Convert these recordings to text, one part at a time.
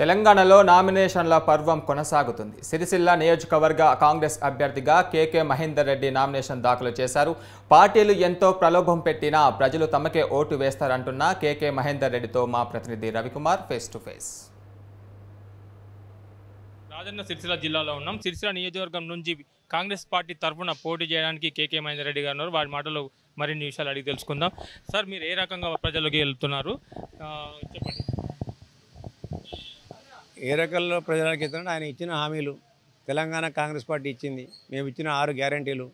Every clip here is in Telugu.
తెలంగాణలో నామినేషన్ల పర్వం కొనసాగుతుంది సిరిసిల్ల నియోజకవర్గ కాంగ్రెస్ అభ్యర్థిగా కేకే మహేందర్ రెడ్డి నామినేషన్ దాఖలు చేశారు పార్టీలు ఎంతో ప్రలోభం పెట్టినా ప్రజలు తమకే ఓటు వేస్తారంటున్న కేకే మహేందర్ రెడ్డితో మా ప్రతినిధి Ravikumar face to face Rajanna Sircilla జిల్లాలో ఉన్నాం సిరిసిల్ల నియోజకవర్గం నుంచి కాంగ్రెస్ పార్టీ తరఫున పోటీ చేయడానికి కేకే మహేందర్ రెడ్డి గారు వారి మాటలు మరిన్ని విషయాలు అడిగి తెలుసుకుందాం సార్ మీరు ఏ రకంగా ప్రజలకు వెళ్తున్నారు చెప్పండి ఏ రకంలో ప్రజలకు ఇస్తారని ఆయన ఇచ్చిన హామీలు తెలంగాణ కాంగ్రెస్ పార్టీ ఇచ్చింది మేము ఇచ్చిన ఆరు గ్యారంటీలు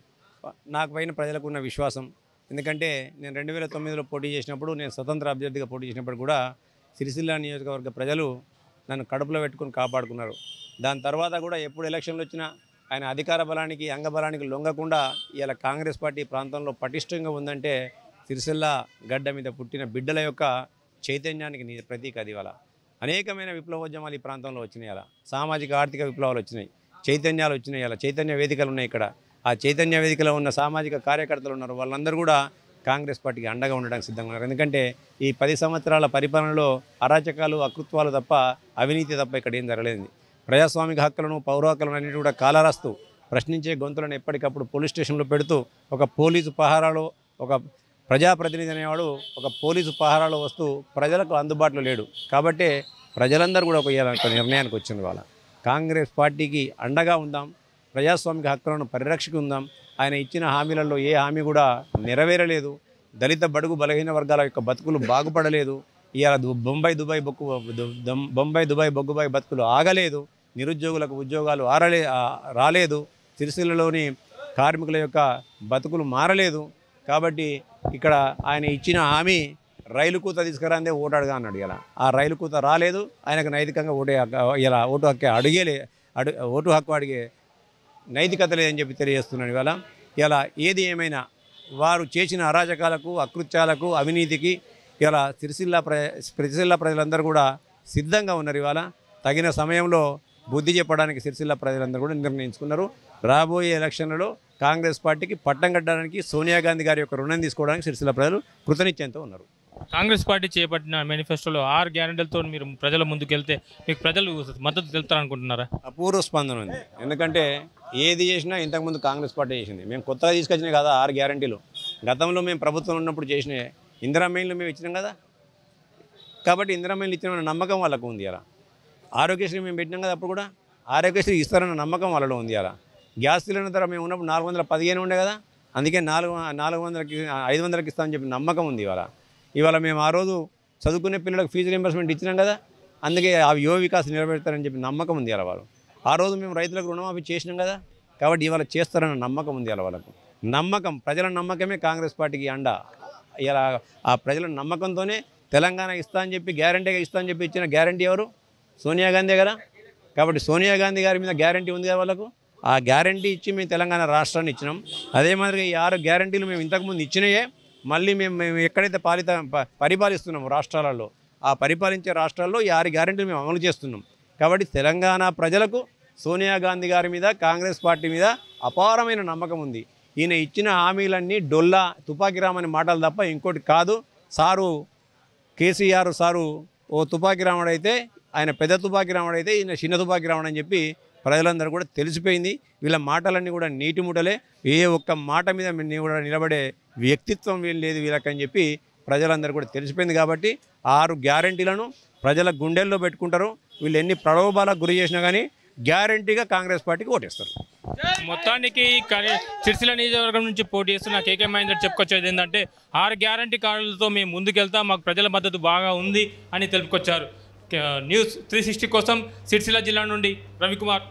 నాకు పైన ప్రజలకు ఉన్న విశ్వాసం ఎందుకంటే నేను రెండు వేల తొమ్మిదిలో పోటీ చేసినప్పుడు నేను స్వతంత్ర అభ్యర్థిగా పోటీ చేసినప్పుడు కూడా సిరిసిల్ల నియోజకవర్గ ప్రజలు నన్ను కడుపులో పెట్టుకుని కాపాడుకున్నారు దాని తర్వాత కూడా ఎప్పుడు ఎలక్షన్లు వచ్చినా ఆయన అధికార బలానికి అంగబలానికి లొంగకుండా ఇలా కాంగ్రెస్ పార్టీ ప్రాంతంలో పటిష్టంగా ఉందంటే సిరిసిల్ల గడ్డ మీద పుట్టిన బిడ్డల యొక్క చైతన్యానికి ప్రతీక అది అనేకమైన విప్లవోద్యమాలు ఈ ప్రాంతంలో వచ్చినాయి అలా సామాజిక ఆర్థిక విప్లవాలు వచ్చినాయి చైతన్యాలు వచ్చినాయి అలా చైతన్య వేదికలు ఉన్నాయి ఇక్కడ ఆ చైతన్య వేదికలో ఉన్న సామాజిక కార్యకర్తలు ఉన్నారు వాళ్ళందరూ కూడా కాంగ్రెస్ పార్టీకి అండగా ఉండడానికి సిద్ధంగా ఉన్నారు ఎందుకంటే ఈ పది సంవత్సరాల పరిపాలనలో అరాచకాలు అకృత్వాలు తప్ప అవినీతి తప్ప ఇక్కడ ఏం జరగలేదు ప్రజాస్వామిక హక్కులను పౌర హక్కులను అన్నిటి కూడా కాలరాస్తూ ప్రశ్నించే గొంతులను ఎప్పటికప్పుడు పోలీస్ స్టేషన్లో పెడుతూ ఒక పోలీసు పహారాలో ఒక ప్రజాప్రతినిధి అనేవాడు ఒక పోలీసు పహారాలో వస్తూ ప్రజలకు అందుబాటులో లేడు కాబట్టి ప్రజలందరూ కూడా ఒక నిర్ణయానికి వచ్చింది వాళ్ళ కాంగ్రెస్ పార్టీకి అండగా ఉందాం ప్రజాస్వామిక హక్కులను పరిరక్షకుందాం ఆయన ఇచ్చిన హామీలలో ఏ హామీ కూడా నెరవేరలేదు దళిత బడుగు బలహీన వర్గాల యొక్క బతుకులు బాగుపడలేదు ఇవాళ బొంబాయి దుబాయ్ బొక్కు బొంబాయి దుబాయ్ బొగ్గుబాయి బతుకులు ఆగలేదు నిరుద్యోగులకు ఉద్యోగాలు ఆరలే రాలేదు సిరిసిల్లలోని కార్మికుల యొక్క బతుకులు మారలేదు కాబట్టి ఇక్కడ ఆయన ఇచ్చిన హామీ రైలు కూత తీసుకురాందే ఓటాడుగా అన్నాడు ఇలా ఆ రైలు కూత రాలేదు ఆయనకు నైతికంగా ఓటే ఇలా ఓటు హక్కు అడిగేలే అడు ఓటు హక్కు అడిగే నైతికత లేదని చెప్పి తెలియజేస్తున్నాడు ఇవాళ ఇలా ఏది ఏమైనా వారు చేసిన అరాచకాలకు అకృత్యాలకు అవినీతికి ఇలా సిరిసిల్ల ప్ర ప్రజలందరూ కూడా సిద్ధంగా ఉన్నారు ఇవాళ తగిన సమయంలో బుద్ధి చెప్పడానికి సిరిసిల్ల ప్రజలందరూ కూడా నిర్ణయించుకున్నారు రాబోయే ఎలక్షన్లలో కాంగ్రెస్ పార్టీకి పట్టం కట్టడానికి సోనియా గాంధీ గారి యొక్క రుణం తీసుకోవడానికి సిరిసిల్ల ప్రజలు కృతనిశ్చయంతో ఉన్నారు కాంగ్రెస్ పార్టీ చేపట్టిన మేనిఫెస్టోలో ఆరు గ్యారెంటీలతో మీరు ప్రజల ముందుకు వెళ్తే మీకు ప్రజలు మద్దతు తెలుపుతారనుకుంటున్నారా అపూర్వ స్పందన ఉంది ఎందుకంటే ఏది చేసినా ఇంతకుముందు కాంగ్రెస్ పార్టీ చేసింది మేము కొత్తగా తీసుకొచ్చినాయి కదా ఆరు గ్యారెంటీలు గతంలో మేము ప్రభుత్వం ఉన్నప్పుడు చేసిన ఇందిరా మేము ఇచ్చినాం కదా కాబట్టి ఇందిరా ఇచ్చిన నమ్మకం వాళ్ళకు ఉంది అలా ఆరోగ్యశ్రీ మేము పెట్టినాం కదా అప్పుడు కూడా ఆరోగ్యశ్రీ ఇస్తారన్న నమ్మకం వాళ్ళలో ఉంది అలా గ్యాస్ సిలిండర్ ధర మేము ఉన్నప్పుడు నాలుగు వందల పదిహేను ఉండే కదా అందుకే నాలుగు నాలుగు వందలకి ఐదు వందలకి ఇస్తామని చెప్పి నమ్మకం ఉంది ఇవాళ ఇవాళ మేము ఆ రోజు చదువుకునే పిల్లలకు ఫీజు రింబర్స్మెంట్ ఇచ్చినాం కదా అందుకే ఆ యువ వికాస్ నిలబెడతారని చెప్పి నమ్మకం ఉంది అలా వాళ్ళు ఆ రోజు మేము రైతులకు రుణమాఫీ చేసినాం కదా కాబట్టి ఇవాళ చేస్తారన్న నమ్మకం ఉంది అలా వాళ్ళకు నమ్మకం ప్రజల నమ్మకమే కాంగ్రెస్ పార్టీకి అండ ఇలా ఆ ప్రజల నమ్మకంతోనే తెలంగాణ ఇస్తా అని చెప్పి గ్యారంటీగా ఇస్తా అని చెప్పి ఇచ్చిన గ్యారంటీ ఎవరు సోనియా గాంధీ కదా కాబట్టి సోనియా గాంధీ గారి మీద గ్యారంటీ ఉంది కదా వాళ్ళకు ఆ గ్యారంటీ ఇచ్చి మేము తెలంగాణ రాష్ట్రాన్ని ఇచ్చినాం అదే మాదిరిగా ఈ ఆరు గ్యారంటీలు మేము ఇంతకుముందు ఇచ్చినాయే మళ్ళీ మేము మేము ఎక్కడైతే పాలిత పరిపాలిస్తున్నాము రాష్ట్రాలలో ఆ పరిపాలించే రాష్ట్రాల్లో ఈ ఆరు గ్యారంటీలు మేము అమలు చేస్తున్నాం కాబట్టి తెలంగాణ ప్రజలకు సోనియా గాంధీ గారి మీద కాంగ్రెస్ పార్టీ మీద అపారమైన నమ్మకం ఉంది ఈయన ఇచ్చిన హామీలన్నీ డొల్లా తుపాకీ రామని మాటలు తప్ప ఇంకోటి కాదు సారు కేసీఆర్ సారు ఓ తుపాకీ రాముడైతే ఆయన పెద్ద తుపాకీ రాముడైతే ఈయన చిన్న తుపాకీ రాముడు అని చెప్పి ప్రజలందరూ కూడా తెలిసిపోయింది వీళ్ళ మాటలన్నీ కూడా నీటి ముటలే ఏ ఒక్క మాట మీద కూడా నిలబడే వ్యక్తిత్వం వీళ్ళు లేదు వీళ్ళకని చెప్పి ప్రజలందరూ కూడా తెలిసిపోయింది కాబట్టి ఆరు గ్యారంటీలను ప్రజల గుండెల్లో పెట్టుకుంటారు వీళ్ళు ఎన్ని ప్రలోభాలకు గురి చేసినా కానీ గ్యారంటీగా కాంగ్రెస్ పార్టీకి ఓటేస్తారు మొత్తానికి సిరిసిల్ల నియోజకవర్గం నుంచి పోటీ చేస్తున్న కేకే మహేందర్ చెప్పుకొచ్చేది ఏంటంటే ఆరు గ్యారంటీ కార్డులతో మేము ముందుకెళ్తాం మాకు ప్రజల మద్దతు బాగా ఉంది అని తెలుపుకొచ్చారు న్యూస్ త్రీ సిక్స్టీ కోసం సిరిసిల్ల జిల్లా నుండి రవికుమార్